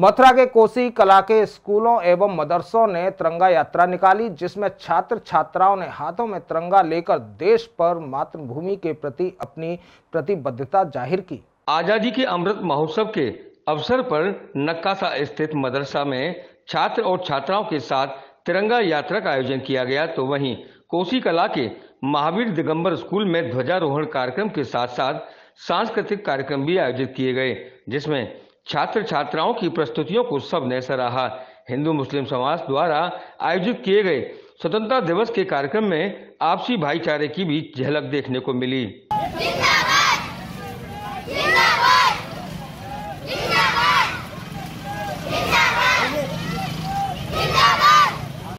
मथुरा के कोसी कला के स्कूलों एवं मदरसों ने तिरंगा यात्रा निकाली जिसमें छात्र छात्राओं ने हाथों में तिरंगा लेकर देश पर मातृभूमि के प्रति अपनी प्रतिबद्धता जाहिर की आजादी के अमृत महोत्सव के अवसर पर नक्काशा स्थित मदरसा में छात्र और छात्राओं के साथ तिरंगा यात्रा का आयोजन किया गया तो वहीं कोसी कला के महावीर दिगंबर स्कूल में ध्वजारोहण कार्यक्रम के साथ साथ सांस्कृतिक कार्यक्रम भी आयोजित किए गए जिसमें छात्र छात्राओं की प्रस्तुतियों को सबने सराहा हिंदू मुस्लिम समाज द्वारा आयोजित किए गए स्वतंत्रता दिवस के कार्यक्रम में आपसी भाईचारे की भी झलक देखने को मिली